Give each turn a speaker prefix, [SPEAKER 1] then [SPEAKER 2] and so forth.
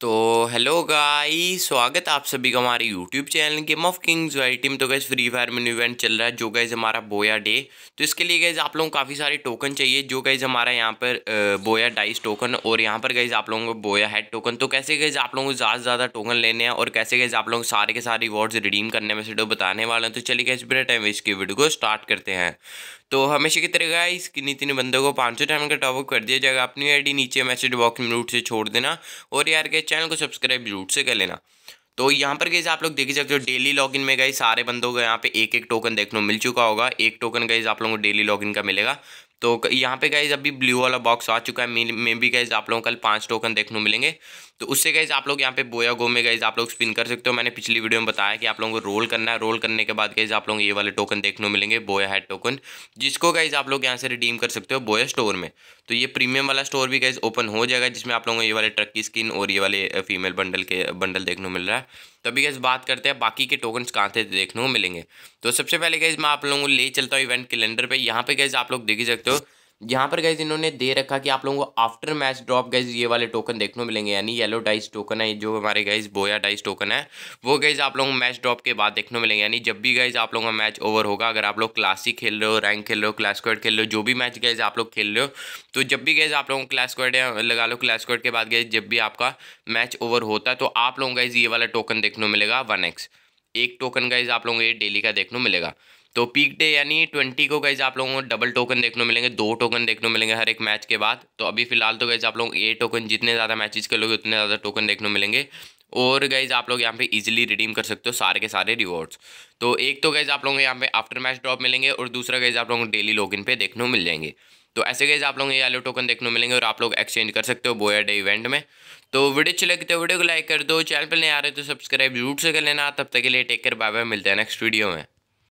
[SPEAKER 1] तो हेलो गाई स्वागत आप सभी का हमारे YouTube channel game of kings Y team तो गैस फ्री फायर में इवेंट चल रहा है जो गैज़ हमारा बोया डे तो इसके लिए गैज़ आप लोगों को काफ़ी सारे टोकन चाहिए जो गैज़ हमारा यहाँ पर बोया डाइस टोकन और यहाँ पर गैज़ आप लोगों को बोया हेड टोकन तो कैसे गैज़ आप लोगों को ज़्यादा से ज़्यादा टोकन लेने हैं और कैसे गैज़ आप लोगों को सारे के सारे रिवॉर्ड्स रिडीम करने में से बताने वाले हैं तो चलिए गैस बिना टाइम इसकी वीडियो को स्टार्ट करते हैं तो हमेशा की तरह इस किन्नी तीन बंदों को पाँच सौ टाइम का टॉपअप कर दिया जाएगा अपनी डी नीचे मैसेज बॉक्स में रूट से छोड़ देना और यार के चैनल को सब्सक्राइब रूट से कर लेना तो यहाँ पर गई आप लोग देख सकते हो डेली लॉगिन में गए सारे बंदों को यहाँ पे एक एक टोकन देखने को मिल चुका होगा एक टोकन गई आप लोगों को डेली लॉगिन का मिलेगा तो यहाँ पे गाइज अभी ब्लू वाला बॉक्स आ चुका है मे भी गाइज आप लोगों को कल पांच टोकन देखने मिलेंगे तो उससे गाइज आप लोग यहाँ पे बोया गो में गाइज आप लोग स्पिन कर सकते हो मैंने पिछली वीडियो में बताया कि आप लोगों को रोल करना है रोल करने के बाद गाइज आप लोगों को ये वाले टोकन देखने मिलेंगे बोया हैड टोकन जिसको गाइज आप लोग यहाँ से रिडीम कर सकते हो बोया स्टोर में तो ये प्रीमियम वाला स्टोर भी गाइज ओपन हो जाएगा जिसमें आप लोगों को ये वाले ट्रक की स्किन और ये वाले फीमेल बंडल के बंडल देखने मिल रहा है तो अभी कैसे बात करते हैं बाकी के टोकन्स कहाँ से देखने को मिलेंगे तो सबसे पहले कैसे मैं आप लोगों को ले चलता हूँ इवेंट कैलेंडर पर यहाँ पर कैसे आप लोग देख ही सकते हो यहाँ पर गाइज इन्होंने दे रखा कि आप लोगों को आफ्टर मैच ड्रॉप गाइज ये वाले टोकन देखने मिलेंगे यानी येलो डाइस टोकन है जो हमारे गाइज बोया डाइस टोकन है वो गाइज आप लोगों को मैच ड्रॉप के बाद देखने मिलेंगे यानी जब भी गाइज आप लोगों का मैच ओवर होगा अगर आप लोग क्लासिक खेल रहे हो रैंक खेल रहे हो क्लास खेल रहे हो जो भी मैच गाइज आप लोग खेल रहे हो तो जब भी गाइज आप लोगों को क्लास लगा लो क्लास के बाद गए जब भी आपका मैच ओवर होता है तो आप लोगों गाइज ये वाला टोकन देखने को मिलेगा वन एक टोकन गाइज आप लोगों को ये डेली का देखने मिलेगा तो पीक डे यानी ट्वेंटी को गैज आप लोगों को डबल टोकन देखने मिलेंगे दो टोकन देखने मिलेंगे हर एक मैच के बाद तो अभी फिलहाल तो गैज आप लोग ए टोकन जितने ज़्यादा मैचेस लोगे उतने ज़्यादा टोकन देखने मिलेंगे और गाइज आप लोग यहाँ पे इजीली रिडीम कर सकते हो सारे के सारे रिवॉर्ड्स तो एक तो गाइज आप लोगों को यहाँ पे आफ्टर मैच ड्रॉप मिलेंगे और दूसरा गाइज आप लोगों को डेली लॉगिन पे देखने मिल जाएंगे तो ऐसे गाइज आप लोगों को येलो टोकन देखने मिलेंगे और आप लोग एक्सचेंज कर सकते हो बोया डे इवेंट में तो वीडियो अच्छी लगती है तो वीडियो को लाइक कर दो चैनल पर नहीं आ रहे तो सब्सक्राइब जरूर से कर लेना तब तक के लिए टेक कर बाय बाय मिलते हैं नेक्स्ट वीडियो में